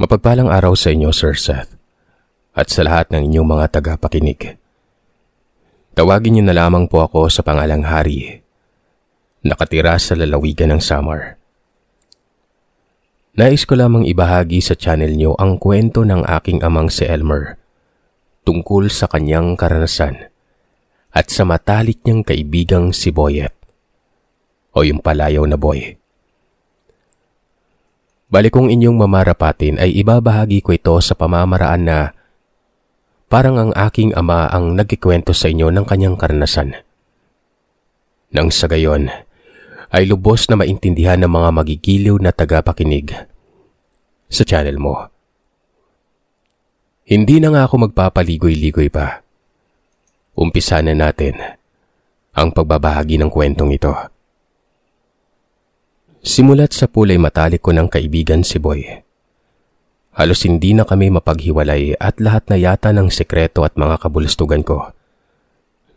Mapagpalang araw sa inyo, Sir Seth, at sa lahat ng inyong mga tagapakinig. Tawagin niyo na lamang po ako sa pangalang Harry, nakatira sa lalawigan ng Samar. Nais ko lamang ibahagi sa channel niyo ang kwento ng aking amang si Elmer tungkol sa kanyang karanasan at sa matalik niyang kaibigang si Boyet o yung palayaw na Boyet. Bali kung inyong mamarapatin ay ibabahagi ko ito sa pamamaraan na parang ang aking ama ang nagkikwento sa inyo ng kanyang karanasan. Nang sa gayon, ay lubos na maintindihan ng mga magigiliw na tagapakinig sa channel mo. Hindi na nga ako magpapaligoy-ligoy pa. Umpisa na natin ang pagbabahagi ng kwentong ito. Simulat sa pulay matalik ko ng kaibigan si Boy. Halos hindi na kami mapaghiwalay at lahat na yata ng sekreto at mga kabulastugan ko.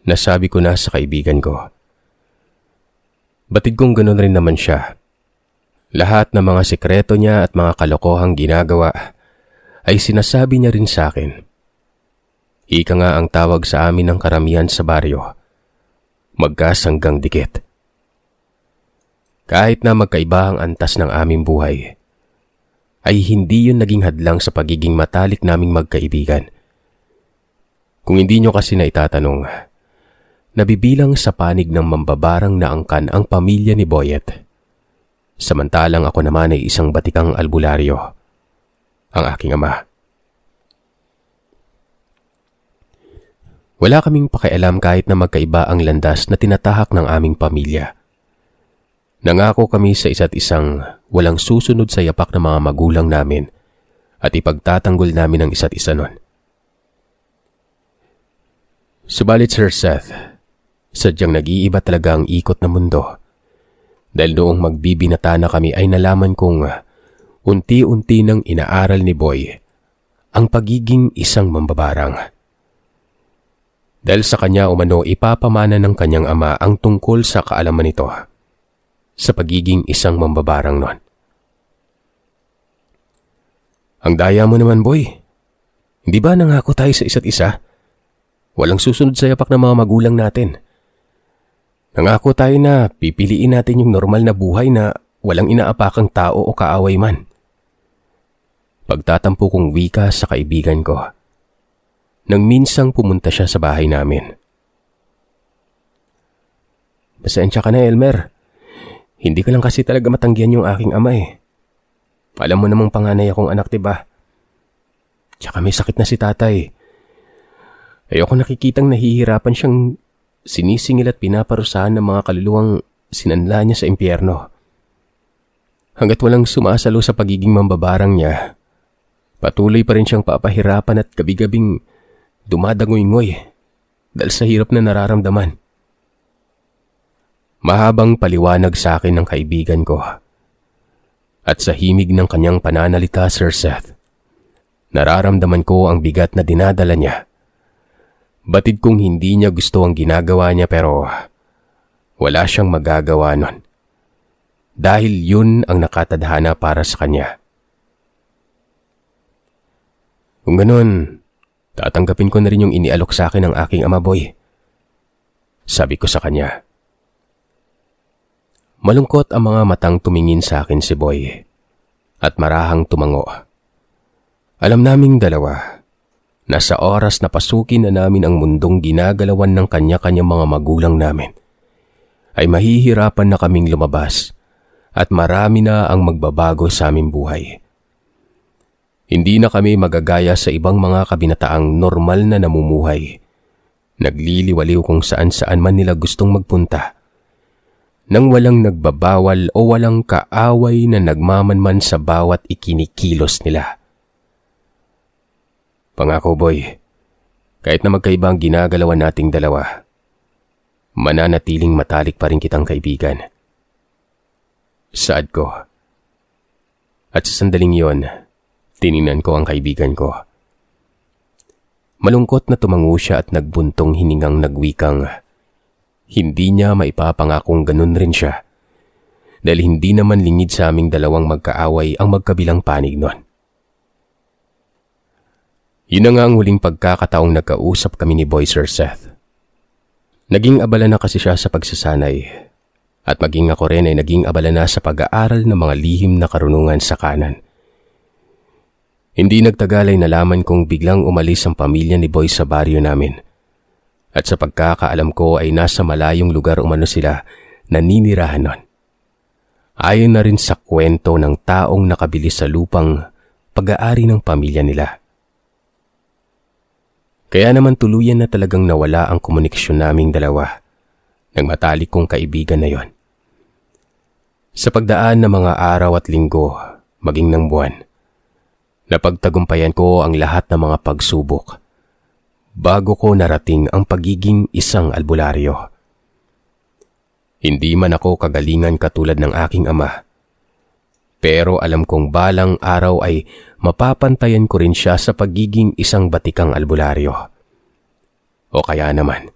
Nasabi ko na sa kaibigan ko. Batid kong ganun rin naman siya. Lahat ng mga sekreto niya at mga kalokohang ginagawa ay sinasabi niya rin sa akin. Ika nga ang tawag sa amin ng karamihan sa baryo. Magkas hanggang dikit. Kahit na magkaiba ang antas ng aming buhay, ay hindi yun naging hadlang sa pagiging matalik naming magkaibigan. Kung hindi nyo kasi na itatanong, nabibilang sa panig ng mambabarang na angkan ang pamilya ni Boyet. Samantalang ako naman ay isang batikang albularyo, ang aking ama. Wala kaming pakialam kahit na magkaiba ang landas na tinatahak ng aming pamilya. Nangako kami sa isa't isang walang susunod sa yapak ng mga magulang namin at ipagtatanggol namin ang isa't isa nun. Subalit Sir Seth, sadyang nag-iiba talaga ang ikot na mundo. Dahil noong magbibinata na kami ay nalaman kong unti-unti nang inaaral ni Boy ang pagiging isang mambabarang. Dahil sa kanya umano ipapamana ng kanyang ama ang tungkol sa kaalaman nito sa pagiging isang mambabarang noon. Ang daya mo naman, boy. Hindi ba nangako tayo sa isa't isa? Walang susunod sa yapak ng mga magulang natin. Nangako tayo na pipiliin natin yung normal na buhay na walang inaapakang tao o kaaway man. Pagtatampo kong wika sa kaibigan ko. Nang minsang pumunta siya sa bahay namin. Pasensya ka na, Elmer. Hindi ko lang kasi talaga matanggihan yung aking ama eh. Alam mo namang panganay akong anak, diba? Tsaka may sakit na si tatay. Ayoko nakikitang nahihirapan siyang sinisingil at pinaparusahan ng mga kaluluwang sinanla niya sa impyerno. Hanggat walang sumasalo sa pagiging mambabarang niya, patuloy pa rin siyang papahirapan at gabi-gabing dumadagoy-ngoy dahil sa hirap na nararamdaman mahabang paliwanag sa akin ng kaibigan ko. At sa himig ng kanyang pananalita, Sir Seth, nararamdaman ko ang bigat na dinadala niya. Batid kong hindi niya gusto ang ginagawa niya pero wala siyang magagawa nun. Dahil yun ang nakatadhana para sa kanya. Kung ganun, tatanggapin ko na rin yung inialok sa akin ng aking amaboy. Sabi ko sa kanya. Malungkot ang mga matang tumingin sa akin si Boy at marahang tumango. Alam naming dalawa na sa oras na pasukin na namin ang mundong ginagalawan ng kanya kanya mga magulang namin ay mahihirapan na kaming lumabas at marami na ang magbabago sa aming buhay. Hindi na kami magagaya sa ibang mga kabinataang normal na namumuhay. Nagliliwaliw kung saan-saan man nila gustong magpunta nang walang nagbabawal o walang kaaway na nagmamanman sa bawat ikinikilos nila. Pangako boy, kahit na magkaiba ang ginagalawan nating dalawa, mananatiling matalik pa rin kitang kaibigan. Saad ko. At sa sandaling yon, tiningnan ko ang kaibigan ko. Malungkot na tumango siya at nagbuntong hiningang nagwikang hindi niya maipapangakong ganun rin siya. Dahil hindi naman lingid sa aming dalawang magkaaway ang magkabilang panig nun. Yun na nga ang huling pagkakataong nagkausap kami ni Boy Sir Seth. Naging abala na kasi siya sa pagsasanay at maging ako rin ay naging abala na sa pag-aaral ng mga lihim na karunungan sa kanan. Hindi nagtagal ay nalaman kong biglang umalis ang pamilya ni Boy sa baryo namin – at sa pagkakaalam ko ay nasa malayong lugar umano sila naninirahan nun. Ayon na rin sa kwento ng taong nakabili sa lupang pag-aari ng pamilya nila. Kaya naman tuluyan na talagang nawala ang komunikasyon naming dalawa ng matalik kong kaibigan na yon. Sa pagdaan ng mga araw at linggo, maging ng buwan, napagtagumpayan ko ang lahat ng mga pagsubok bago ko narating ang pagiging isang albularyo. Hindi man ako kagalingan katulad ng aking ama. Pero alam kong balang araw ay mapapantayan ko rin siya sa pagiging isang batikang albularyo. O kaya naman,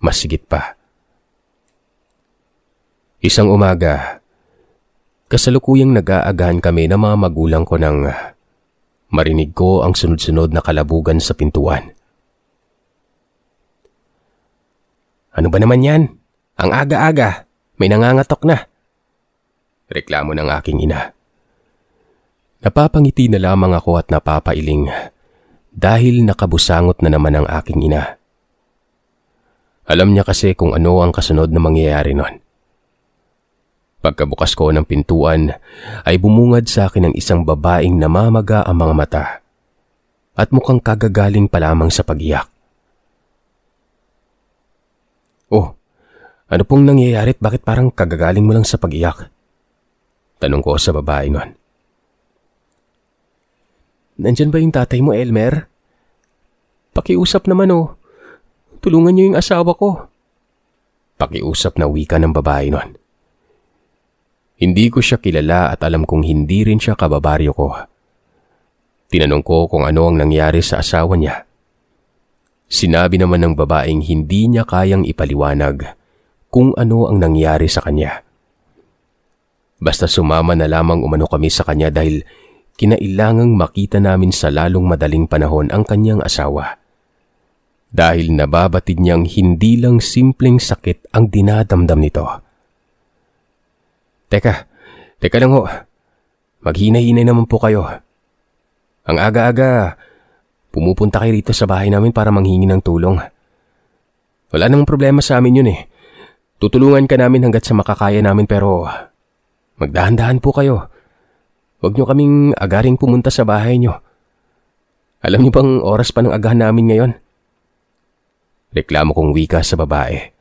masigit pa. Isang umaga, kasalukuyang nag-aagahan kami ng mga magulang ko nang marinig ko ang sunod-sunod na kalabugan sa pintuan. Ano ba naman yan? Ang aga-aga, may nangangatok na. Reklamo ng aking ina. Napapangiti na lamang ako at napapailing dahil nakabusangot na naman ang aking ina. Alam niya kasi kung ano ang kasunod na mangyayari nun. Pagkabukas ko ng pintuan ay bumungad sa akin ang isang babaeng namamaga ang mga mata at mukhang kagagaling pa lamang sa pagiyak. Oh, ano pong nangyayari at bakit parang kagagaling mo lang sa pag-iyak? Tanong ko sa babae nun. Nandyan ba yung tatay mo, Elmer? Pakiusap naman oh. Tulungan niyo yung asawa ko. Pakiusap na wika ng babae nun. Hindi ko siya kilala at alam kong hindi rin siya kababaryo ko. Tinanong ko kung ano ang nangyari sa asawa niya Sinabi naman ng babaeng hindi niya kayang ipaliwanag kung ano ang nangyari sa kanya. Basta sumama na lamang umano kami sa kanya dahil kinailangang makita namin sa lalong madaling panahon ang kanyang asawa. Dahil nababatid niyang hindi lang simpleng sakit ang dinadamdam nito. Teka, teka lang ho. Maghinay-hinay naman po kayo. Ang aga-aga, Pumupunta kayo rito sa bahay namin para manghingi ng tulong. Wala namang problema sa amin yun eh. Tutulungan ka namin hanggat sa makakaya namin pero magdahan-dahan po kayo. Huwag nyo kaming agaring pumunta sa bahay nyo. Alam niyo bang oras pa ng agahan namin ngayon? Reklamo kong wika sa babae.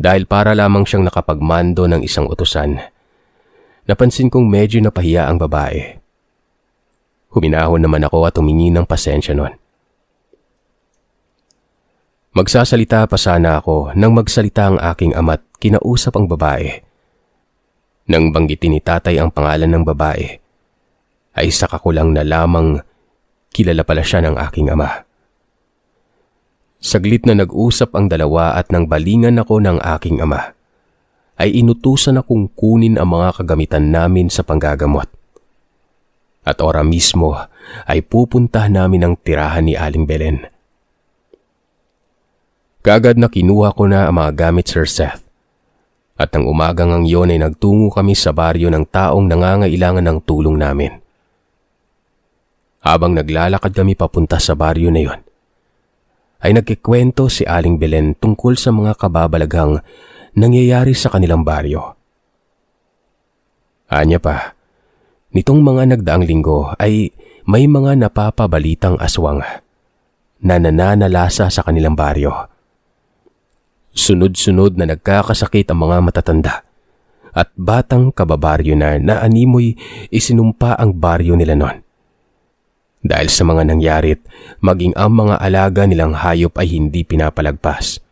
Dahil para lamang siyang nakapagmando ng isang utusan, napansin kong medyo napahiya ang babae. Huminahon naman ako at humingi ng pasensya nun. Magsasalita pa sana ako nang magsalita ang aking ama't kinausap ang babae. Nang banggitin ni tatay ang pangalan ng babae, ay saka ko lang na lamang kilala pala siya ng aking ama. Saglit na nag-usap ang dalawa at nang balingan ako ng aking ama, ay inutusan akong kunin ang mga kagamitan namin sa panggagamot. At ora mismo ay pupunta namin ang tirahan ni Aling Belen. Kagad na kinuha ko na ang mga gamit Sir Seth. At ng umagang ang yon ay nagtungo kami sa baryo ng taong nangangailangan ng tulong namin. Habang naglalakad kami papunta sa baryo na yon, ay nagkikwento si Aling Belen tungkol sa mga kababalaghang nangyayari sa kanilang baryo. Anya pa, Nitong mga nagdaang linggo ay may mga napapabalitang aswang na nananalasa sa kanilang baryo. Sunod-sunod na nagkakasakit ang mga matatanda at batang kababaryo na naanimoy isinumpa ang baryo nila noon. Dahil sa mga nangyarit, maging ang mga alaga nilang hayop ay hindi pinapalagpas.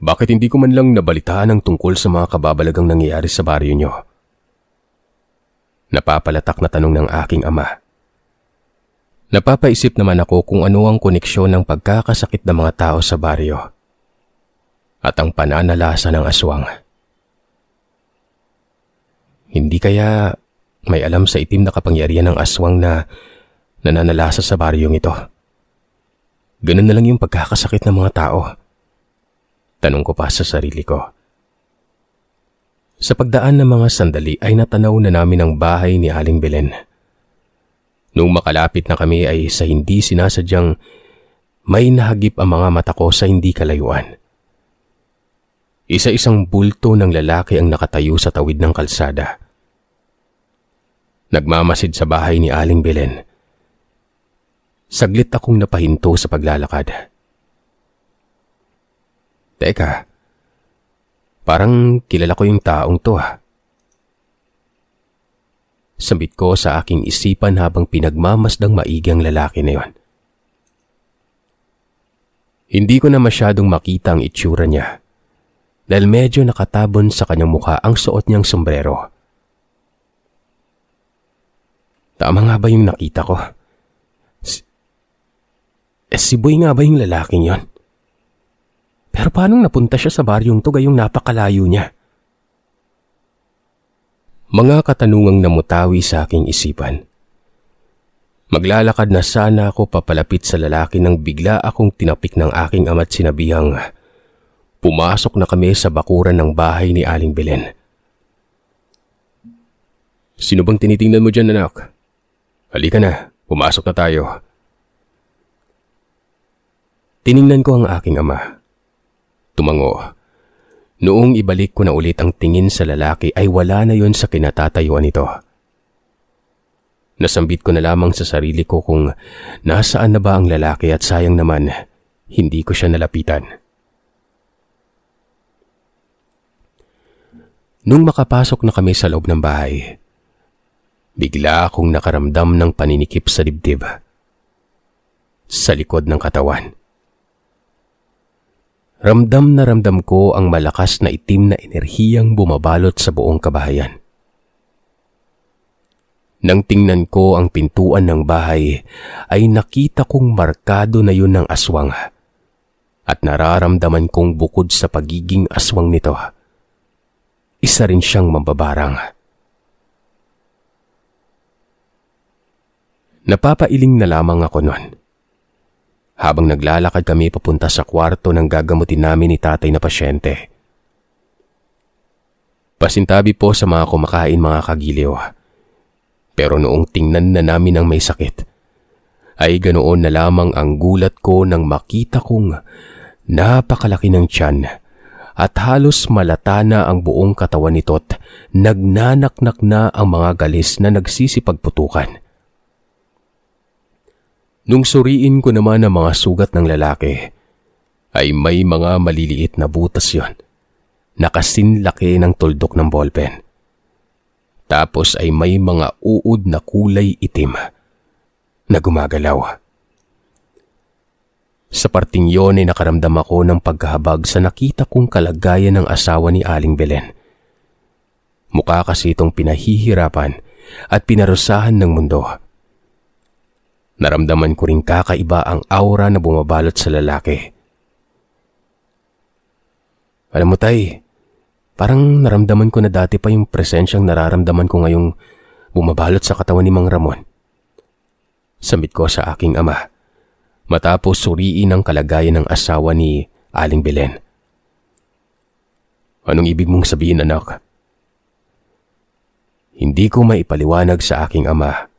Bakit hindi ko man lang nabalitaan ang tungkol sa mga kababalagang nangyayari sa baryo nyo? Napapalatak na tanong ng aking ama. Napapaisip naman ako kung ano ang koneksyon ng pagkakasakit ng mga tao sa baryo at ang pananalasa ng aswang. Hindi kaya may alam sa itim na kapangyarihan ng aswang na nananalasa sa baryong ito. Ganun na lang yung pagkakasakit ng mga tao. Tanong ko pa sa sarili ko. Sa pagdaan ng mga sandali ay natanaw na namin ang bahay ni Aling Belen. Nung makalapit na kami ay sa hindi sinasadyang may nahagip ang mga mata ko sa hindi kalayuan. Isa-isang bulto ng lalaki ang nakatayo sa tawid ng kalsada. Nagmamasid sa bahay ni Aling Belen. Saglit akong napahinto sa paglalakad. Teka, Parang kilala ko yung taong to ha. Ah. Sambit ko sa aking isipan habang pinagmamasdang maigang lalaki na yon. Hindi ko na masyadong makita ang itsura niya dahil medyo nakatabon sa kanyang mukha ang suot niyang sombrero. Tama nga ba yung nakita ko? Si, eh, si Boy nga ba yung lalaking yon? Pero paanong napunta siya sa baryong to gayong napakalayo niya? Mga katanungang namutawi sa aking isipan. Maglalakad na sana ako papalapit sa lalaki nang bigla akong tinapik ng aking ama't sinabihang pumasok na kami sa bakuran ng bahay ni Aling Belen. Sino bang tinitingnan mo dyan, anak? Halika na, pumasok na tayo. Tiningnan ko ang aking ama. Tumango. Noong ibalik ko na ulit ang tingin sa lalaki ay wala na yon sa kinatatayuan nito. Nasambit ko na lamang sa sarili ko kung nasaan na ba ang lalaki at sayang naman hindi ko siya nalapitan. Nung makapasok na kami sa loob ng bahay, bigla akong nakaramdam ng paninikip sa dibdib. Sa likod ng katawan. Ramdam na ramdam ko ang malakas na itim na enerhiyang bumabalot sa buong kabahayan. Nang tingnan ko ang pintuan ng bahay, ay nakita kong markado na yun ng aswang. At nararamdaman kong bukod sa pagiging aswang nito, isa rin siyang mambabarang. Napapailing na lamang ako noon habang naglalakad kami papunta sa kwarto ng gagamutin namin ni tatay na pasyente. Pasintabi po sa mga kumakain mga kagiliw. Pero noong tingnan na namin ang may sakit, ay ganoon na lamang ang gulat ko nang makita kong napakalaki ng tiyan at halos malata na ang buong katawan nito't nagnanaknak na ang mga galis na nagsisipagputukan. Nung suriin ko naman ang mga sugat ng lalaki, ay may mga maliliit na butas yon. Nakasinlaki ng tuldok ng ballpen. Tapos ay may mga uod na kulay itim na gumagalaw. Sa parting yon ay nakaramdam ako ng pagkahabag sa nakita kong kalagayan ng asawa ni Aling Belen. Mukha kasi itong pinahihirapan at pinarusahan ng mundo. Naramdaman ko rin kakaiba ang aura na bumabalot sa lalaki. Alam mo tay, parang naramdaman ko na dati pa yung presensyang nararamdaman ko ngayong bumabalot sa katawan ni Mang Ramon. Samit ko sa aking ama. Matapos suriin ang kalagayan ng asawa ni Aling Belen. Anong ibig mong sabihin anak? Hindi ko maipaliwanag sa aking ama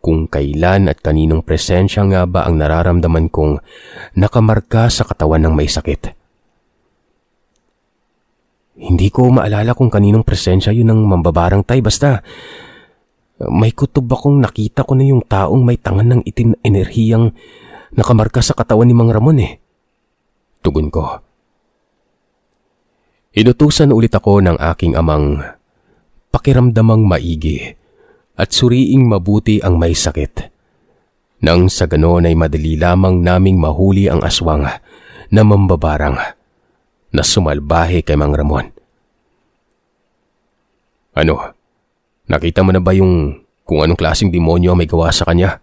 kung kailan at kaninong presensya nga ba ang nararamdaman kong nakamarka sa katawan ng may sakit. Hindi ko maalala kung kaninong presensya yun ng mambabarang tay basta may kutob akong nakita ko na yung taong may tangan ng itim na enerhiyang nakamarka sa katawan ni Mang Ramon eh. Tugon ko. Inutusan ulit ako ng aking amang pakiramdamang maigi at suriing mabuti ang may sakit. Nang sa ganon ay madali lamang naming mahuli ang aswang na mambabarang na sumalbahe kay Mang Ramon. Ano? Nakita mo na ba yung kung anong klaseng demonyo may gawa sa kanya?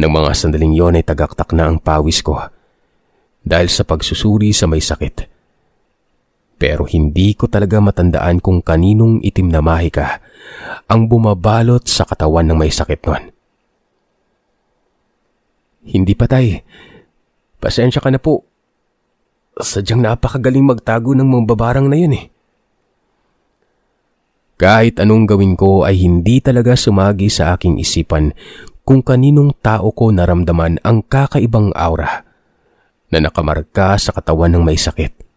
Nang mga sandaling yon ay tagaktak na ang pawis ko dahil sa pagsusuri sa may sakit pero hindi ko talaga matandaan kung kaninong itim na mahika ang bumabalot sa katawan ng may sakit nun. Hindi patay. Pasensya ka na po. Sadyang napakagaling magtago ng mga babarang na yun eh. Kahit anong gawin ko ay hindi talaga sumagi sa aking isipan kung kaninong tao ko naramdaman ang kakaibang aura na nakamarka sa katawan ng may sakit.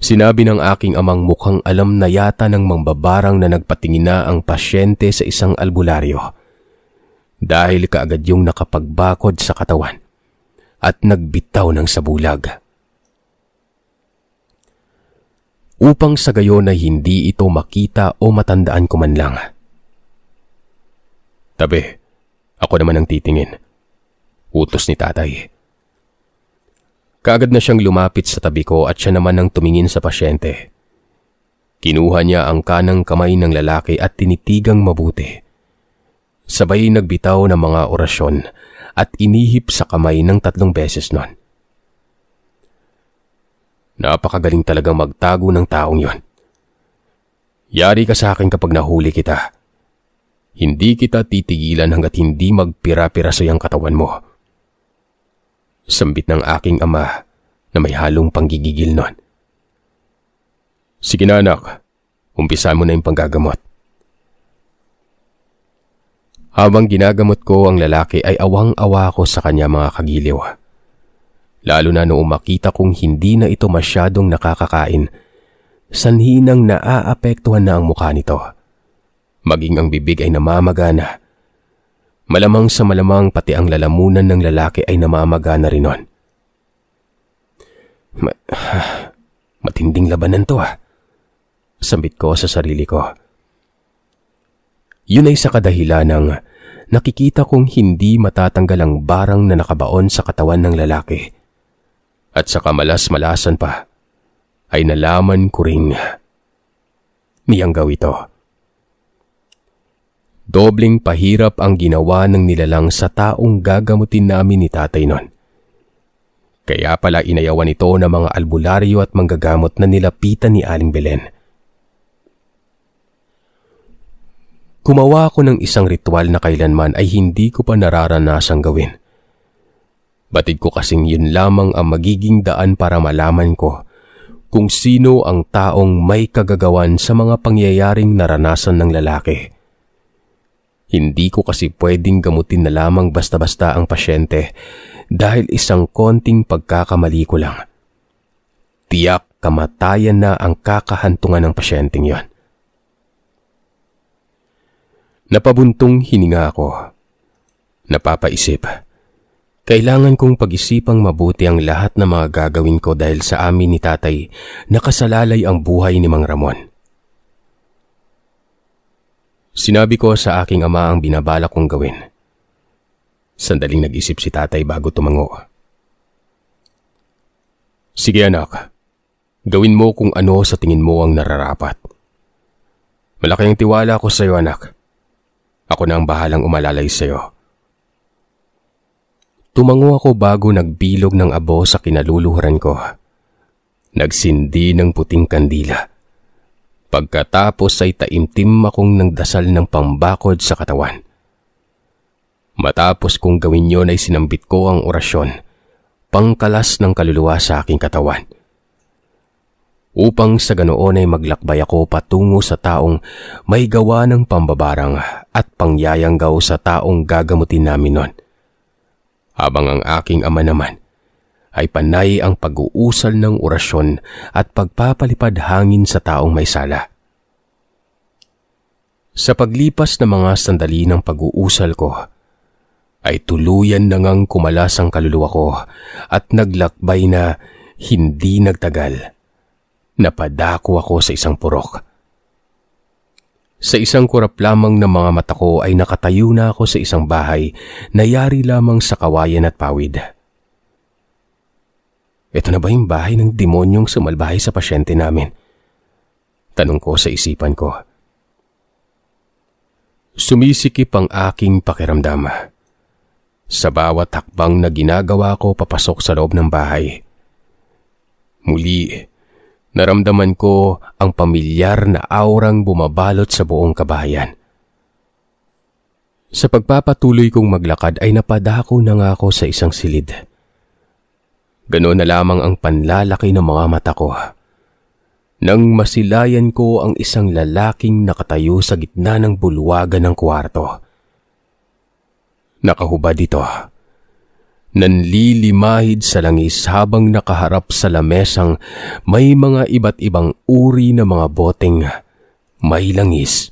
Sinabi ng aking amang mukhang alam na yata ng mambabarang na nagpatingin na ang pasyente sa isang albularyo. Dahil kaagad yung nakapagbakod sa katawan at nagbitaw ng sabulag. Upang sa gayon ay hindi ito makita o matandaan ko man lang. Tabi, ako naman ang titingin. Utos ni tatay. Kaagad na siyang lumapit sa tabi ko at siya naman ang tumingin sa pasyente. Kinuha niya ang kanang kamay ng lalaki at tinitigang mabuti. Sabay nagbitaw ng mga orasyon at inihip sa kamay ng tatlong beses nun. Napakagaling talaga magtago ng taong yon. Yari ka sa akin kapag nahuli kita. Hindi kita titigilan hanggat hindi magpira-pira sa iyang katawan mo. Sambit ng aking ama na may halong panggigigil nun. Sige na anak, umpisa mo na yung panggagamot. Habang ginagamot ko ang lalaki ay awang-awa ako sa kanya mga kagiliw. Lalo na noong makita kong hindi na ito masyadong nakakakain, sanhi naaapektuhan na ang mukha nito. Maging ang bibig ay namamagana Malamang sa malamang pati ang lalamunan ng lalaki ay namamaga na rin nun. Ma matinding labanan to ah. Sambit ko sa sarili ko. Yun ay sa kadahilan ng nakikita kong hindi matatanggal ang barang na nakabaon sa katawan ng lalaki. At sa kamalas-malasan pa, ay nalaman ko ring niyanggaw ito. Dobling pahirap ang ginawa ng nilalang sa taong gagamutin namin ni tatay nun. Kaya pala inayawan ito ng mga albularyo at manggagamot na nilapitan ni Aling Belen. Kumawa ako ng isang ritual na kailanman ay hindi ko pa nararanasang gawin. Batid ko kasing yun lamang ang magiging daan para malaman ko kung sino ang taong may kagagawan sa mga pangyayaring naranasan ng lalaki. Hindi ko kasi pwedeng gamutin na lamang basta-basta ang pasyente dahil isang konting pagkakamali ko lang. Tiyak kamatayan na ang kakahantungan ng pasyenteng yon. Napabuntong hininga ako. Napapaisip. Kailangan kong pag-isipang mabuti ang lahat ng mga gagawin ko dahil sa amin ni tatay nakasalalay ang buhay ni Mang Ramon. Sinabi ko sa aking ama ang binabala kong gawin. Sandaling nag-isip si tatay bago tumango. Sige anak, gawin mo kung ano sa tingin mo ang nararapat. Malaki ang tiwala ko sa iyo anak. Ako na ang bahalang umalalay sa iyo. Tumango ako bago nagbilog ng abo sa kinaluluhuran ko. Nagsindi ng puting kandila. Pagkatapos ay taimtim akong ng dasal ng pambakod sa katawan. Matapos kong gawin yon ay sinambit ko ang orasyon, pangkalas ng kaluluwa sa aking katawan. Upang sa ganoon ay maglakbay ako patungo sa taong may gawa ng pambabarang at pangyayanggaw sa taong gagamutin namin nun. Habang ang aking ama naman ay panay ang pag-uusal ng orasyon at pagpapalipad hangin sa taong may sala. Sa paglipas ng mga sandali ng pag-uusal ko, ay tuluyan na ngang kumalas ang kaluluwa ko at naglakbay na hindi nagtagal. Napadako ako sa isang purok. Sa isang kurap lamang ng mga mata ko ay nakatayo na ako sa isang bahay na yari lamang sa kawayan at pawid. Ito na ba yung bahay ng demonyong sumalbahay sa pasyente namin? Tanong ko sa isipan ko. Sumisikip ang aking pakiramdam. Sa bawat hakbang na ginagawa ko papasok sa loob ng bahay. Muli, naramdaman ko ang pamilyar na aurang bumabalot sa buong kabayan. Sa pagpapatuloy kong maglakad ay napadako na nga ako sa isang silid. Ganoon na lamang ang panlalaki ng mga mata ko. Nang masilayan ko ang isang lalaking nakatayo sa gitna ng bulwagan ng kwarto. Nakahubad dito. Nanlilimahid sa langis habang nakaharap sa lamesang may mga iba't ibang uri ng mga boteng, may langis,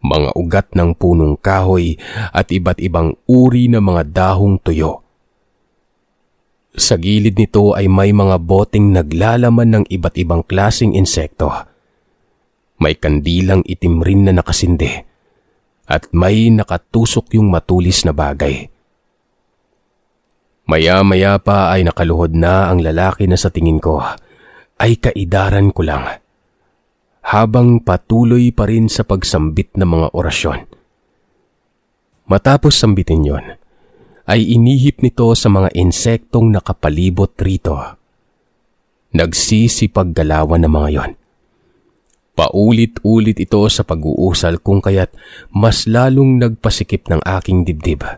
mga ugat ng punong kahoy at iba't ibang uri ng mga dahong tuyo. Sa gilid nito ay may mga boteng naglalaman ng iba't ibang klasing insekto. May kandilang itim rin na nakasindi at may nakatusok yung matulis na bagay. Maya-maya pa ay nakaluhod na ang lalaki na sa tingin ko ay kaidaran ko lang habang patuloy pa rin sa pagsambit ng mga orasyon. Matapos sambitin yon, ay inihip nito sa mga insektong nakapalibot rito. Nagsisipag galawan ng mga yon. Paulit-ulit ito sa pag-uusal kung kaya't mas lalong nagpasikip ng aking dibdib.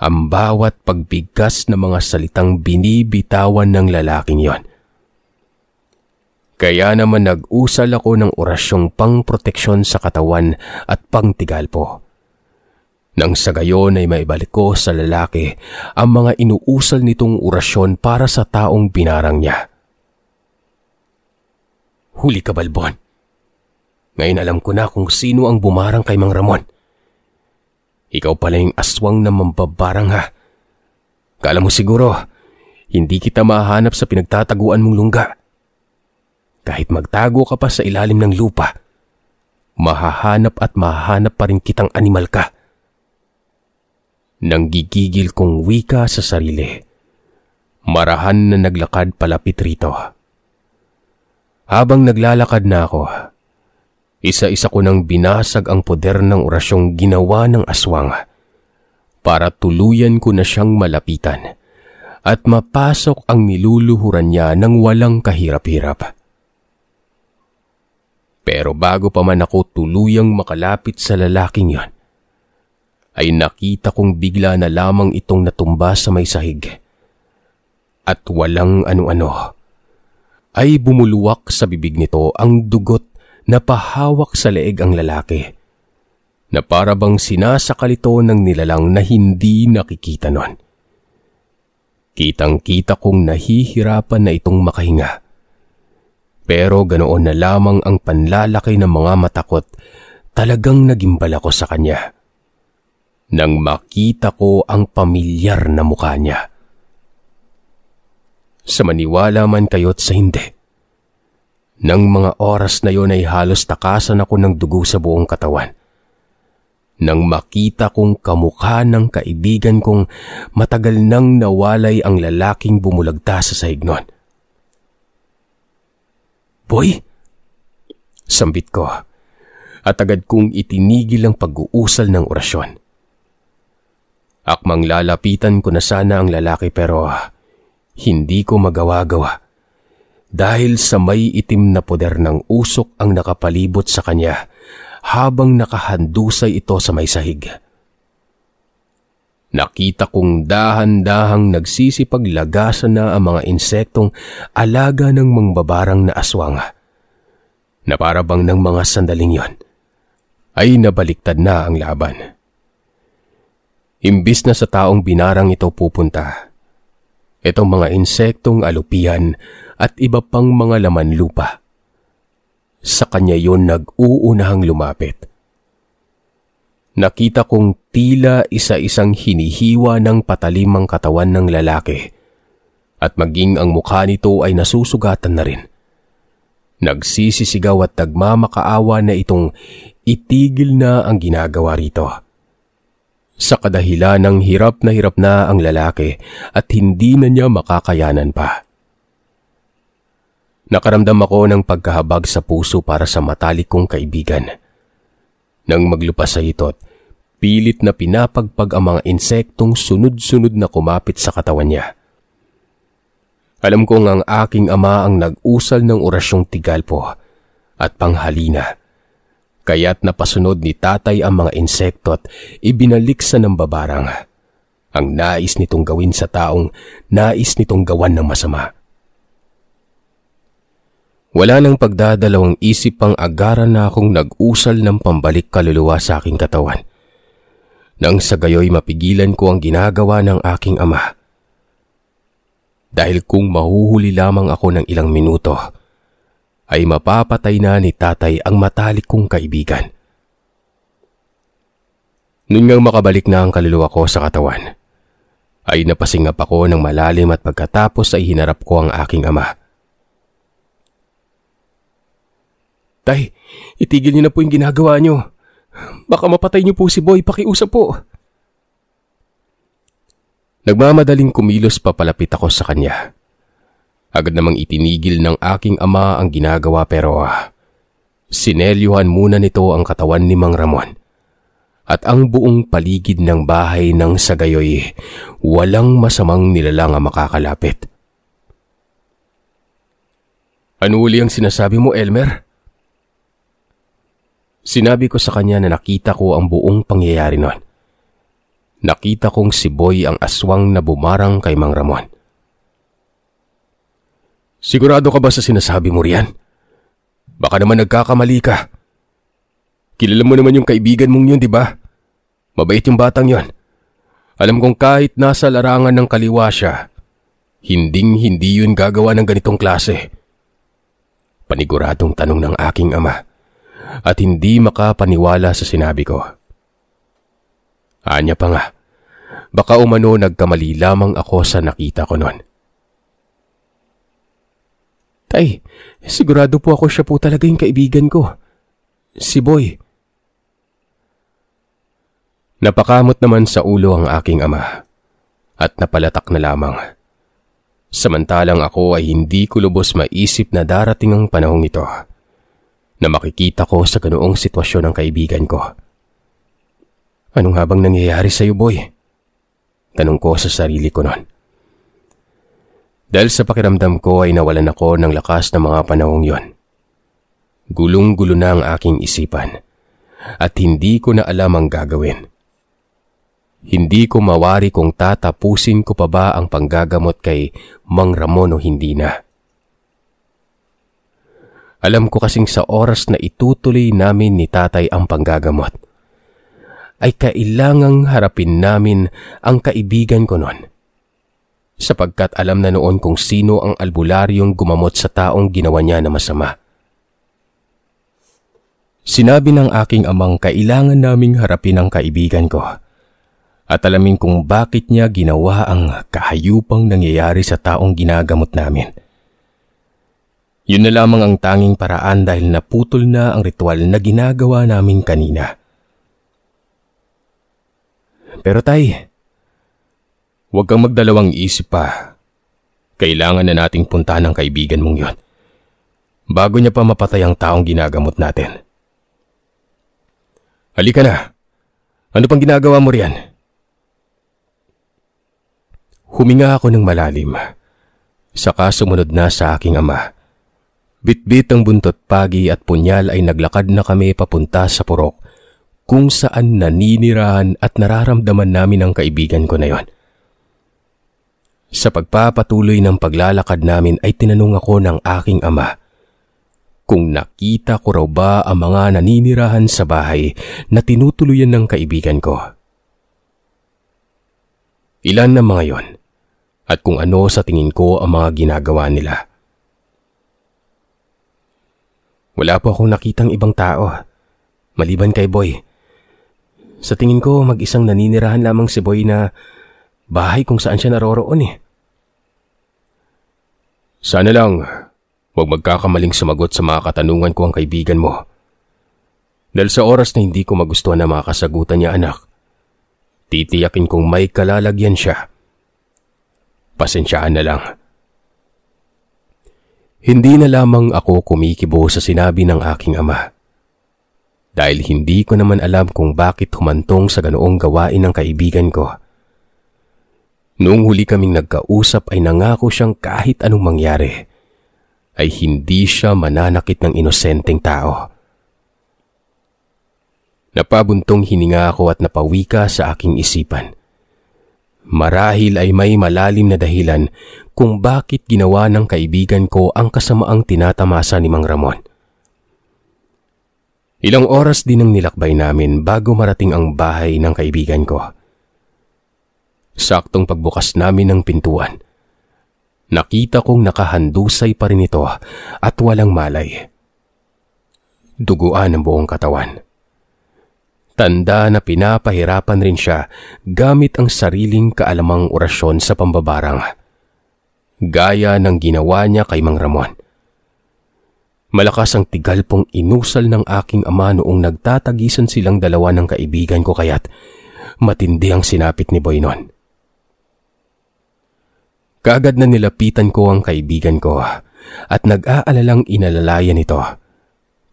Ang bawat pagbigkas ng mga salitang binibitawan ng lalaking yon. Kaya naman nag-usal ako ng orasyong pangproteksyon sa katawan at pangtigal po nang sa gayon ay maibalik ko sa lalaki ang mga inuusal nitong orasyon para sa taong binarang niya. Huli ka, Balbon. Ngayon alam ko na kung sino ang bumarang kay Mang Ramon. Ikaw pala yung aswang na mambabarang ha. Kala mo siguro, hindi kita mahanap sa pinagtataguan mong lungga. Kahit magtago ka pa sa ilalim ng lupa, mahahanap at mahanap pa rin kitang animal ka. Nanggigigil kong wika sa sarili. Marahan na naglakad palapit rito. Habang naglalakad na ako, isa-isa ko nang binasag ang poder ng orasyong ginawa ng aswang para tuluyan ko na siyang malapitan at mapasok ang niluluhuran niya ng walang kahirap-hirap. Pero bago pa man ako tuluyang makalapit sa lalaking yon, ay nakita kong bigla na lamang itong natumba sa may sahig. At walang ano-ano ay bumuluwak sa bibig nito ang dugot na pahawak sa leeg ang lalaki na parabang sinasakalito ng nilalang na hindi nakikita nun. Kitang-kita kong nahihirapan na itong makahinga. Pero ganoon na lamang ang panlalaki ng mga matakot, talagang nagimbal ako sa kanya nang makita ko ang pamilyar na mukha niya. Sa maniwala man kayo't sa hindi. Nang mga oras na yon ay halos takasan ako ng dugo sa buong katawan. Nang makita kong kamukha ng kaibigan kong matagal nang nawalay ang lalaking bumulagta sa sahig nun. Boy! Sambit ko at agad kong itinigil ang pag-uusal ng orasyon. Akmang lalapitan ko na sana ang lalaki pero hindi ko magawa-gawa. Dahil sa may itim na poder ng usok ang nakapalibot sa kanya habang nakahandusay ito sa may sahig. Nakita kong dahan-dahang nagsisipaglagasan na ang mga insektong alaga ng mangbabarang na aswang. Naparabang parabang ng mga sandaling yon ay nabaliktad na ang laban. Imbis na sa taong binarang ito pupunta. Itong mga insektong alupian at iba pang mga laman lupa. Sa kanya yon nag-uunahang lumapit. Nakita kong tila isa-isang hinihiwa ng patalimang katawan ng lalaki at maging ang mukha nito ay nasusugatan na rin. Nagsisisigaw at nagmamakaawa na itong itigil na ang ginagawa rito sa kadahilan ng hirap na hirap na ang lalaki at hindi na niya makakayanan pa. Nakaramdam ako ng pagkahabag sa puso para sa matalik kong kaibigan. Nang maglupas sa itot, pilit na pinapagpag ang mga insektong sunod-sunod na kumapit sa katawan niya. Alam kong ang aking ama ang nag-usal ng orasyong tigalpo at panghalina kaya't napasunod ni tatay ang mga insekto at ibinalik sa nambabarang. Ang nais nitong gawin sa taong nais nitong gawan ng masama. Wala nang pagdadalawang isip pang agaran na akong nag-usal ng pambalik kaluluwa sa aking katawan. Nang sa gayoy mapigilan ko ang ginagawa ng aking ama. Dahil kung mahuhuli lamang ako ng ilang minuto, ay mapapatay na ni tatay ang matalik kong kaibigan. Noon ngang makabalik na ang kaluluwa ko sa katawan, ay napasingap ako ng malalim at pagkatapos ay hinarap ko ang aking ama. Tay, itigil niyo na po yung ginagawa niyo. Baka mapatay niyo po si Boy, pakiusap po. Nagmamadaling kumilos papalapit ako sa kanya. Agad namang itinigil ng aking ama ang ginagawa pero ah, sinelyuhan muna nito ang katawan ni Mang Ramon. At ang buong paligid ng bahay ng sagayoy, walang masamang nilalang ang makakalapit. Ano uli ang sinasabi mo, Elmer? Sinabi ko sa kanya na nakita ko ang buong pangyayari noon. Nakita kong si Boy ang aswang na bumarang kay Mang Ramon. Sigurado ka ba sa sinasabi mo riyan? Baka naman nagkakamali ka. Kilala mo naman yung kaibigan mong yun, di ba? Mabait yung batang yon. Alam kong kahit nasa larangan ng kaliwa siya, hinding-hindi yun gagawa ng ganitong klase. Paniguradong tanong ng aking ama at hindi makapaniwala sa sinabi ko. Anya pa nga, baka umano nagkamali lamang ako sa nakita ko noon. Tay, sigurado po ako siya po talaga yung kaibigan ko. Si Boy. Napakamot naman sa ulo ang aking ama at napalatak na lamang. Samantalang ako ay hindi ko lubos maisip na darating ang panahong ito na makikita ko sa ganoong sitwasyon ng kaibigan ko. Anong habang nangyayari sa iyo, boy? Tanong ko sa sarili ko noon. Dahil sa pakiramdam ko ay nawalan ako ng lakas ng mga panahong yon. Gulong-gulo na ang aking isipan at hindi ko na alam ang gagawin. Hindi ko mawari kung tatapusin ko pa ba ang panggagamot kay Mang Ramon o hindi na. Alam ko kasing sa oras na itutuloy namin ni tatay ang panggagamot, ay kailangang harapin namin ang kaibigan ko noon sapagkat alam na noon kung sino ang albularyong gumamot sa taong ginawa niya na masama. Sinabi ng aking amang kailangan naming harapin ang kaibigan ko at alamin kung bakit niya ginawa ang kahayupang nangyayari sa taong ginagamot namin. Yun na lamang ang tanging paraan dahil naputol na ang ritual na ginagawa namin kanina. Pero tay, Huwag kang magdalawang isip pa. Kailangan na nating puntahan ang kaibigan mong yon. Bago niya pa mapatay ang taong ginagamot natin. Halika na. Ano pang ginagawa mo riyan? Huminga ako ng malalim. Saka sumunod na sa aking ama. Bitbit ang buntot pagi at punyal ay naglakad na kami papunta sa purok kung saan naninirahan at nararamdaman namin ang kaibigan ko na yon. Sa pagpapatuloy ng paglalakad namin ay tinanong ako ng aking ama kung nakita ko raw ba ang mga naninirahan sa bahay na tinutuluyan ng kaibigan ko. Ilan na mga yon at kung ano sa tingin ko ang mga ginagawa nila. Wala po akong nakitang ibang tao, maliban kay Boy. Sa tingin ko, mag-isang naninirahan lamang si Boy na Bahay kung saan siya naroroon eh. Sana lang, huwag magkakamaling sumagot sa mga katanungan ko ang kaibigan mo. Dahil sa oras na hindi ko magustuhan ang mga kasagutan niya anak, titiyakin kong may kalalagyan siya. Pasensyahan na lang. Hindi na lamang ako kumikibo sa sinabi ng aking ama. Dahil hindi ko naman alam kung bakit humantong sa ganoong gawain ng kaibigan ko. Noong huli kaming nagkausap ay nangako siyang kahit anong mangyari ay hindi siya mananakit ng inosenteng tao. Napabuntong hininga ako at napawika sa aking isipan. Marahil ay may malalim na dahilan kung bakit ginawa ng kaibigan ko ang kasamaang tinatamasa ni Mang Ramon. Ilang oras din ang nilakbay namin bago marating ang bahay ng kaibigan ko. Saktong pagbukas namin ng pintuan. Nakita kong nakahandusay pa rin ito at walang malay. Duguan ang buong katawan. Tanda na pinapahirapan rin siya gamit ang sariling kaalamang orasyon sa pambabarang. Gaya ng ginawa niya kay Mang Ramon. Malakas ang tigal pong inusal ng aking ama noong nagtatagisan silang dalawa ng kaibigan ko kaya't matindi ang sinapit ni Boy noon. Kaagad na nilapitan ko ang kaibigan ko at nag-aalalang inalalayan ito.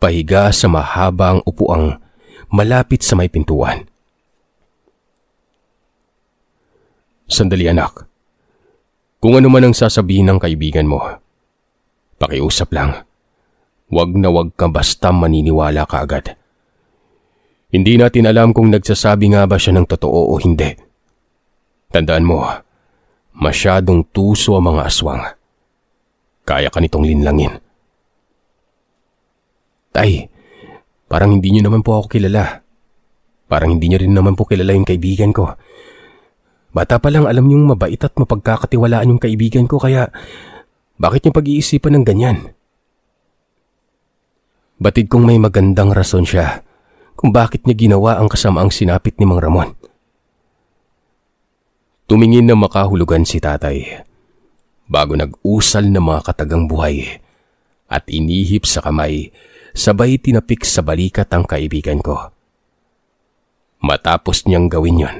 Pahiga sa mahabang upuang malapit sa may pintuan. Sandali anak. Kung ano man ang sasabihin ng kaibigan mo, pakiusap lang. Huwag na huwag ka basta maniniwala ka agad. Hindi natin alam kung nagsasabi nga ba siya ng totoo o hindi. Tandaan mo, Masyadong tuso ang mga aswang. Kaya ka nitong linlangin. Tay, parang hindi niyo naman po ako kilala. Parang hindi niyo rin naman po kilala yung kaibigan ko. Bata pa lang alam niyong mabait at mapagkakatiwalaan yung kaibigan ko kaya bakit niyo pag-iisipan ng ganyan? Batid kong may magandang rason siya kung bakit niya ginawa ang kasamaang sinapit ni Mang Ramon. Tumingin na makahulugan si tatay bago nag-usal ng mga katagang buhay at inihip sa kamay sabay tinapik sa balikat ang kaibigan ko. Matapos niyang gawin yon,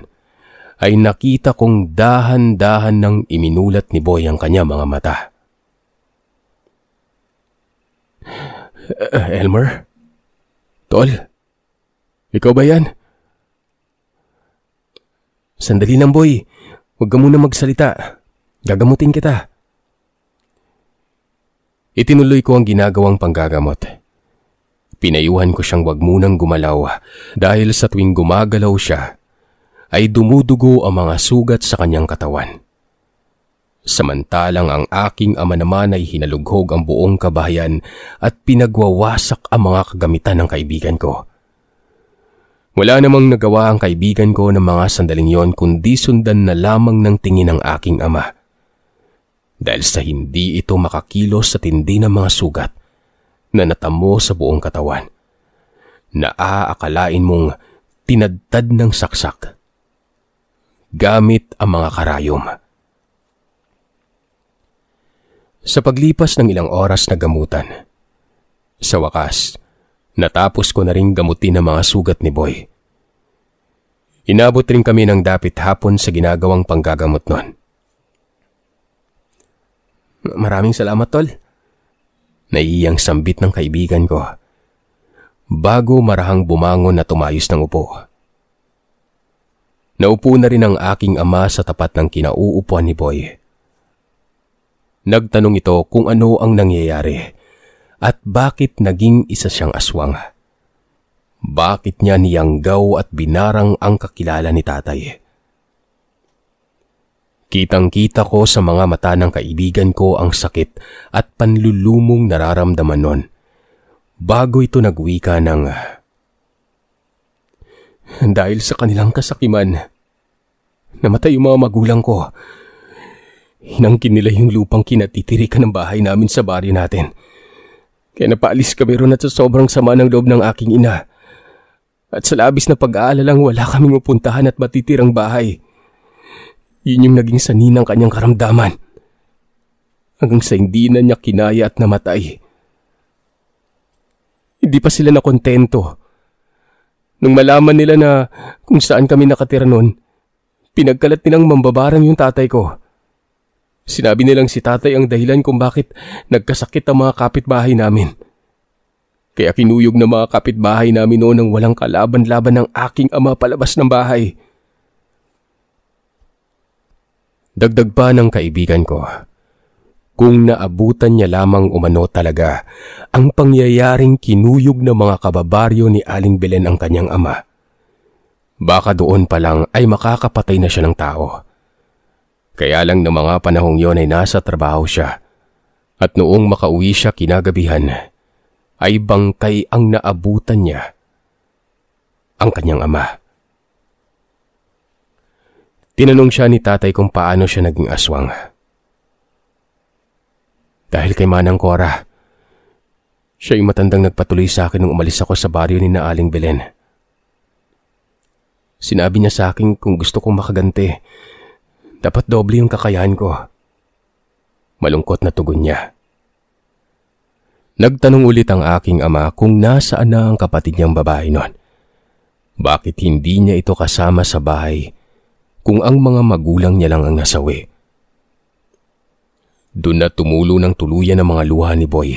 ay nakita kong dahan-dahan nang iminulat ni Boy ang kanya mga mata. Uh, Elmer? Tol? Ikaw ba yan? Sandali lang, Boy. Huwag ka muna magsalita. Gagamutin kita. Itinuloy ko ang ginagawang panggagamot. Pinayuhan ko siyang wag munang gumalaw dahil sa tuwing gumagalaw siya ay dumudugo ang mga sugat sa kanyang katawan. Samantalang ang aking ama naman ay hinalughog ang buong kabahayan at pinagwawasak ang mga kagamitan ng kaibigan ko. Wala namang nagawa ang kaibigan ko ng mga sandaling yon kundi sundan na lamang ng tingin ng aking ama. Dahil sa hindi ito makakilos sa tindi ng mga sugat na natamo sa buong katawan. Naaakalain mong tinadtad ng saksak. Gamit ang mga karayom. Sa paglipas ng ilang oras na gamutan, sa wakas, Natapos ko na rin gamutin ang mga sugat ni Boy. Inabot rin kami ng dapit hapon sa ginagawang panggagamot noon. Maraming salamat, Tol. Naiiyang sambit ng kaibigan ko. Bago marahang bumangon na tumayos ng upo. Naupo na rin ang aking ama sa tapat ng kinauupuan ni Boy. Nagtanong ito kung ano ang nangyayari at bakit naging isa siyang aswang. Bakit niya niyanggaw at binarang ang kakilala ni tatay. Kitang-kita ko sa mga mata ng kaibigan ko ang sakit at panlulumong nararamdaman nun. Bago ito nagwika ng... Dahil sa kanilang kasakiman, namatay yung mga magulang ko. Hinangkin nila yung lupang kinatitirikan ng bahay namin sa baryo natin. Kaya napaalis kami ron at sa sobrang sama ng loob ng aking ina. At sa labis na pag-aalalang wala kaming upuntahan at matitirang bahay. Yun yung naging sani ng kanyang karamdaman. Hanggang sa hindi na niya kinaya at namatay. Hindi pa sila nakontento. Nung malaman nila na kung saan kami nakatira noon, pinagkalat nilang mambabarang yung tatay ko. Sinabi nilang si tatay ang dahilan kung bakit nagkasakit ang mga kapitbahay namin. Kaya kinuyog ng mga kapitbahay namin noon ang walang kalaban-laban ng aking ama palabas ng bahay. Dagdag pa ng kaibigan ko, kung naabutan niya lamang umano talaga ang pangyayaring kinuyog ng mga kababaryo ni Aling Belen ang kanyang ama. Baka doon pa lang ay makakapatay na siya ng tao. Kaya lang ng mga panahong yon ay nasa trabaho siya. At noong makauwi siya kinagabihan, ay bangkay ang naabutan niya ang kanyang ama. Tinanong siya ni tatay kung paano siya naging aswang. Dahil kay Manang Cora, siya yung matandang nagpatuloy sa akin nung umalis ako sa baryo ni Naaling Belen. Sinabi niya sa akin kung gusto kong makaganti, dapat doble yung kakayahan ko. Malungkot na tugon niya. Nagtanong ulit ang aking ama kung nasaan na ang kapatid niyang babae noon. Bakit hindi niya ito kasama sa bahay kung ang mga magulang niya lang ang nasawi? Doon na tumulo ng tuluyan ang mga luha ni Boy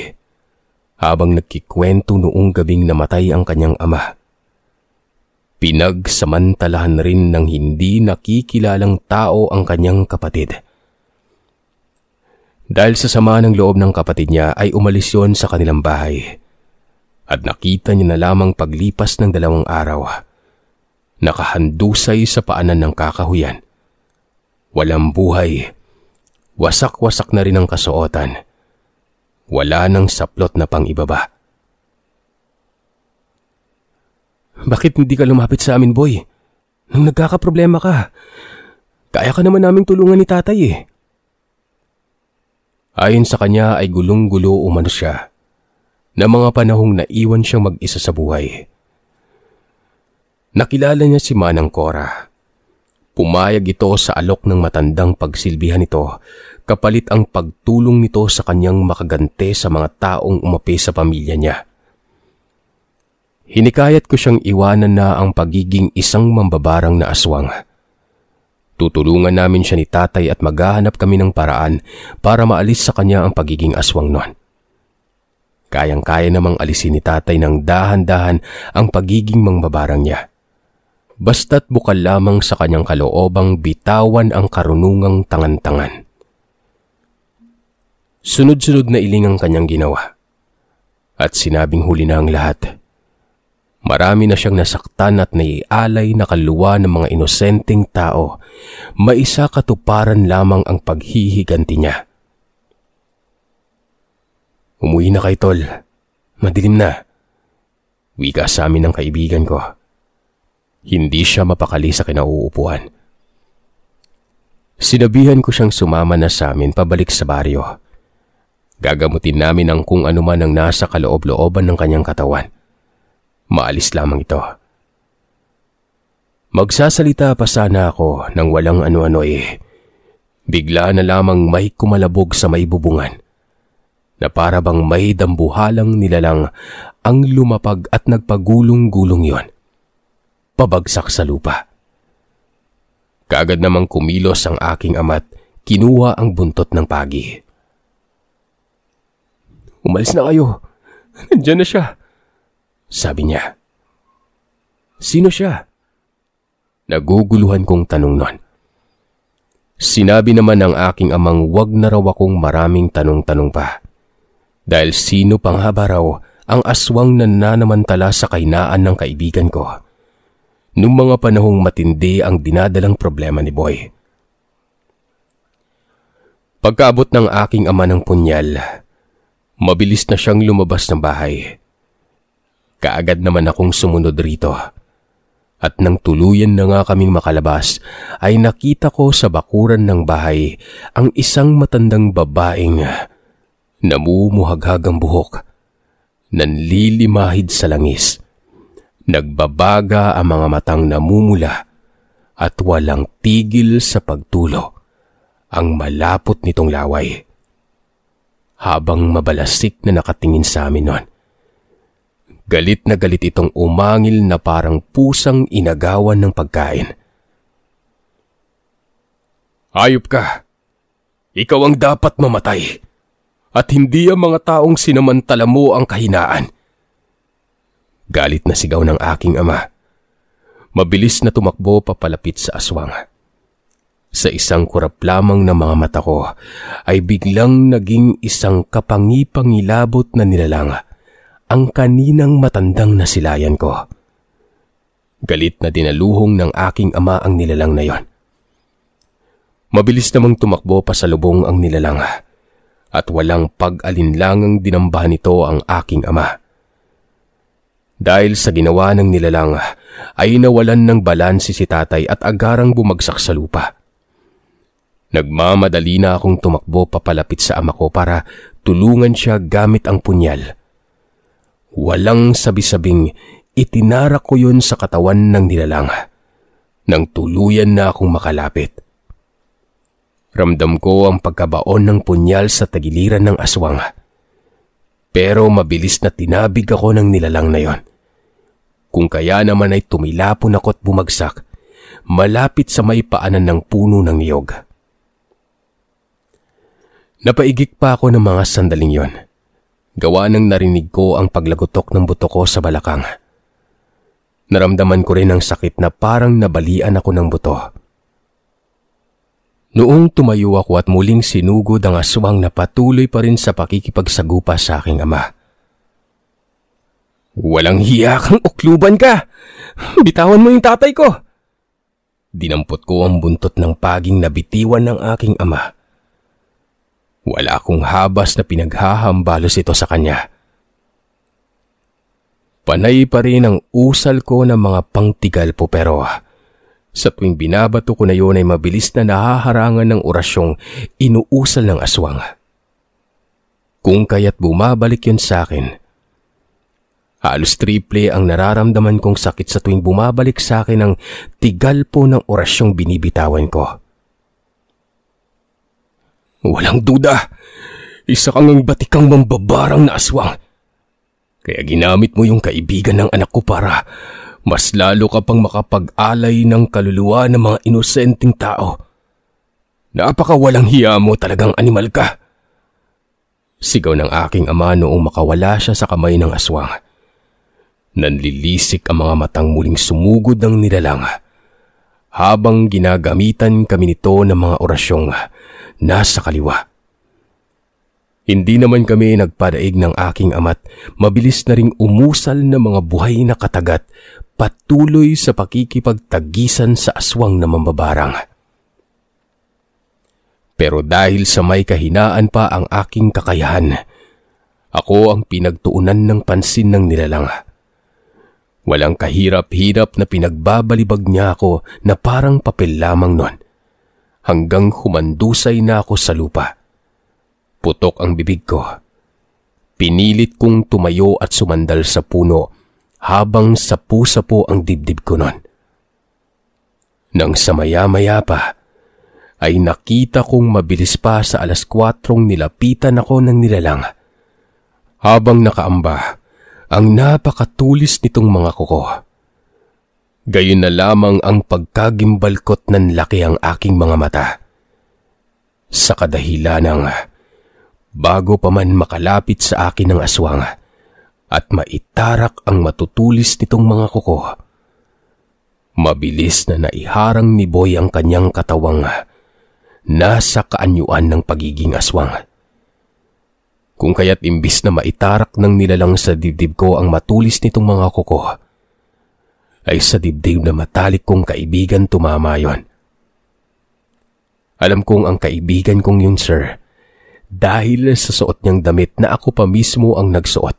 habang nagkikwento noong gabing namatay ang kanyang ama Pinagsamantalahan rin ng hindi nakikilalang tao ang kanyang kapatid. Dahil sa sama ng loob ng kapatid niya ay umalis yon sa kanilang bahay. At nakita niya na lamang paglipas ng dalawang araw. Nakahandusay sa paanan ng kakahuyan. Walang buhay. Wasak-wasak na rin ang kasuotan. Wala nang saplot na pang ibaba. Bakit hindi ka lumapit sa amin, boy? Nung nagkakaproblema ka, kaya ka naman naming tulungan ni tatay eh. Ayon sa kanya ay gulong-gulo umano siya na mga panahong naiwan siyang mag-isa sa buhay. Nakilala niya si Manang Cora. Pumayag ito sa alok ng matandang pagsilbihan nito kapalit ang pagtulong nito sa kanyang makagante sa mga taong umapi sa pamilya niya. Hinikayat ko siyang iwanan na ang pagiging isang mambabarang na aswang. Tutulungan namin siya ni tatay at maghahanap kami ng paraan para maalis sa kanya ang pagiging aswang noon. Kayang-kaya namang alisin ni tatay ng dahan-dahan ang pagiging mambabarang niya. Basta't bukal lamang sa kanyang kaloobang bitawan ang karunungang tangan-tangan. Sunod-sunod na iling ang kanyang ginawa. At sinabing huli na ang lahat. Marami na siyang nasaktan at naialay na kaluwa ng mga inosenteng tao. Maisa katuparan lamang ang paghihiganti niya. Umuwi na kay Tol. Madilim na. Wika sa amin ng kaibigan ko. Hindi siya mapakali sa kinauupuan. Sinabihan ko siyang sumama na sa amin pabalik sa baryo. Gagamutin namin ang kung anuman ang nasa kaloob-looban ng kanyang katawan. Maalis lamang ito. Magsasalita pa sana ako ng walang ano-ano eh. Bigla na lamang may kumalabog sa may bubungan na para bang may dambuhalang nilalang ang lumapag at nagpagulong-gulong yon. Pabagsak sa lupa. Kagad namang kumilos ang aking ama't kinuha ang buntot ng pagi. Umalis na kayo. Nandiyan na siya sabi niya. Sino siya? Naguguluhan kong tanong nun. Sinabi naman ng aking amang wag na raw akong maraming tanong-tanong pa. Dahil sino pang haba raw ang aswang na nanamantala sa kainaan ng kaibigan ko. Nung mga panahong matindi ang dinadalang problema ni Boy. Pagkaabot ng aking ama ng punyal, mabilis na siyang lumabas ng bahay Kaagad naman akong sumunod rito. At nang tuluyan na nga kaming makalabas, ay nakita ko sa bakuran ng bahay ang isang matandang babaeng namumuhaghag ang buhok, nanlilimahid sa langis. Nagbabaga ang mga matang namumula at walang tigil sa pagtulo ang malapot nitong laway. Habang mabalasik na nakatingin sa amin noon, Galit na galit itong umangil na parang pusang inagawan ng pagkain. Ayop ka. Ikaw ang dapat mamatay. At hindi ang mga taong sinamantala mo ang kahinaan. Galit na sigaw ng aking ama. Mabilis na tumakbo papalapit sa aswang. Sa isang kurap lamang ng mga mata ko ay biglang naging isang kapangipangilabot na nilalanga ang kaninang matandang nasilayan ko. Galit na dinaluhong ng aking ama ang nilalang na yon. Mabilis namang tumakbo pa sa lubong ang nilalang at walang pag-alinlangang dinamba nito ang aking ama. Dahil sa ginawa ng nilalang ay nawalan ng balansi si tatay at agarang bumagsak sa lupa. Nagmamadali na akong tumakbo papalapit sa ama ko para tulungan siya gamit ang punyal Walang sabi-sabing itinara ko yon sa katawan ng nilalang nang tuluyan na akong makalapit. Ramdam ko ang pagkabaon ng punyal sa tagiliran ng aswang. Pero mabilis na tinabig ako ng nilalang na yon. Kung kaya naman ay tumilapon ako at bumagsak, malapit sa may paanan ng puno ng niyog. Napaigik pa ako ng mga sandaling yon gawa ng narinig ko ang paglagutok ng buto ko sa balakang. Naramdaman ko rin ang sakit na parang nabalian ako ng buto. Noong tumayo ako at muling sinugod ang aswang na patuloy pa rin sa pakikipagsagupa sa aking ama. Walang hiya kang ukluban ka! Bitawan mo yung tatay ko! Dinampot ko ang buntot ng paging nabitiwan ng aking ama. Wala akong habas na pinaghahambalos ito sa kanya. Panay pa rin ang usal ko ng mga pangtigal po pero sa tuwing binabato ko na yon ay mabilis na nahaharangan ng orasyong inuusal ng aswang. Kung kaya't bumabalik yon sa akin, halos triple ang nararamdaman kong sakit sa tuwing bumabalik sa akin ang tigal po ng orasyong binibitawan ko. Walang duda, isa kang ang batikang mambabarang na aswang. Kaya ginamit mo yung kaibigan ng anak ko para mas lalo ka pang makapag-alay ng kaluluwa ng mga inosenteng tao. Napaka walang hiya mo talagang animal ka. Sigaw ng aking ama noong makawala siya sa kamay ng aswang. Nanlilisik ang mga matang muling sumugod ng nilalang habang ginagamitan kami nito ng mga orasyong nasa kaliwa. Hindi naman kami nagpadaig ng aking ama't mabilis na ring umusal ng mga buhay na katagat patuloy sa pakikipagtagisan sa aswang na mambabarang. Pero dahil sa may kahinaan pa ang aking kakayahan, ako ang pinagtuunan ng pansin ng nilalang. Walang kahirap-hirap na pinagbabalibag niya ako na parang papel lamang nun hanggang humandusay na ako sa lupa. Putok ang bibig ko. Pinilit kong tumayo at sumandal sa puno habang sapu-sapo ang dibdib ko nun. Nang samaya maya-maya pa, ay nakita kong mabilis pa sa alas 4 nilapitan ako ng nilalang. Habang nakaamba, ang napakatulis nitong mga kuko. Gayon na lamang ang pagkagimbalkot ng laki ang aking mga mata. Sa kadahilan ng bago pa man makalapit sa akin ang aswang at maitarak ang matutulis nitong mga kuko, mabilis na naiharang ni Boy ang kanyang katawang nasa kaanyuan ng pagiging aswang. Kung kaya't imbis na maitarak ng nilalang sa dibdib ko ang matulis nitong mga kuko, ay sa dibdib na matalik kong kaibigan tumama yon. Alam kong ang kaibigan kong yun, sir, dahil sa suot niyang damit na ako pa mismo ang nagsuot.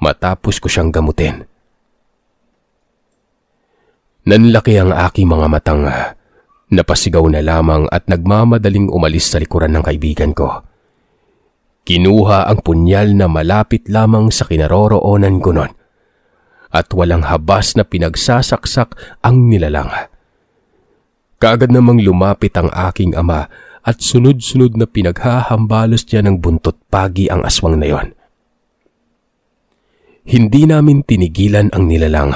Matapos ko siyang gamutin. Nanlaki ang aking mga matang ah, napasigaw na lamang at nagmamadaling umalis sa likuran ng kaibigan ko. Kinuha ang punyal na malapit lamang sa kinaroroonan ko noon at walang habas na pinagsasaksak ang nilalang. Kaagad namang lumapit ang aking ama at sunod-sunod na pinaghahambalos niya ng buntot pagi ang aswang na yon. Hindi namin tinigilan ang nilalang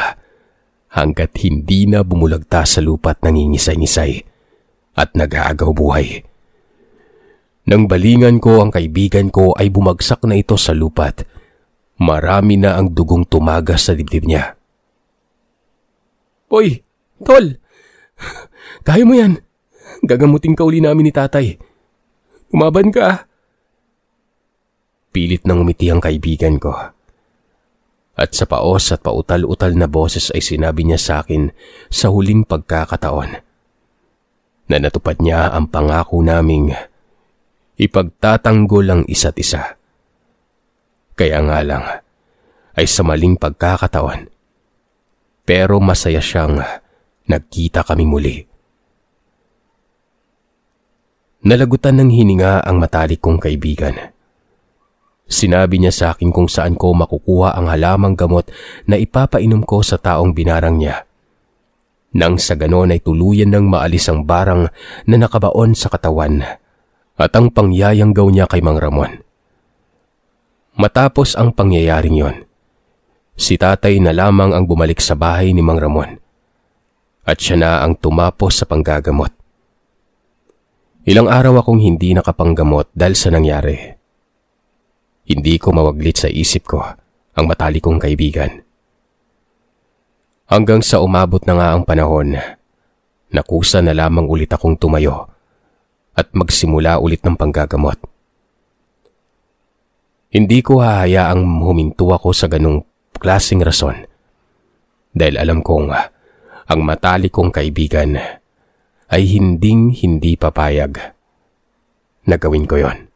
hanggat hindi na bumulagta sa lupa at nangingisay-ngisay at nag-aagaw buhay. Nang balingan ko ang kaibigan ko ay bumagsak na ito sa lupat Marami na ang dugong tumagas sa dibdib niya. Oy, tol! Kaya mo yan! Gagamutin ka uli namin ni tatay. Umaban ka! Pilit nang umiti ang kaibigan ko. At sa paos at pautal-utal na boses ay sinabi niya sa akin sa huling pagkakataon na natupad niya ang pangako naming ipagtatanggol ang isa't isa. Kaya nga lang ay sa maling pagkakataon. Pero masaya siyang nagkita kami muli. Nalagutan ng hininga ang matalik kong kaibigan. Sinabi niya sa akin kung saan ko makukuha ang halamang gamot na ipapainom ko sa taong binarang niya. Nang sa ganon ay tuluyan ng maalis ang barang na nakabaon sa katawan at ang pangyayang gaw niya kay Mang Ramon. Matapos ang pangyayaring yon, si tatay na lamang ang bumalik sa bahay ni Mang Ramon at siya na ang tumapos sa panggagamot. Ilang araw akong hindi nakapanggamot dahil sa nangyari. Hindi ko mawaglit sa isip ko ang matali kong kaibigan. Hanggang sa umabot na nga ang panahon, nakusa na lamang ulit akong tumayo at magsimula ulit ng panggagamot. Hindi ko hahayaang huminto ako sa ganong klaseng rason. Dahil alam kong ah, ang matali kong kaibigan ay hinding hindi papayag na gawin ko yon.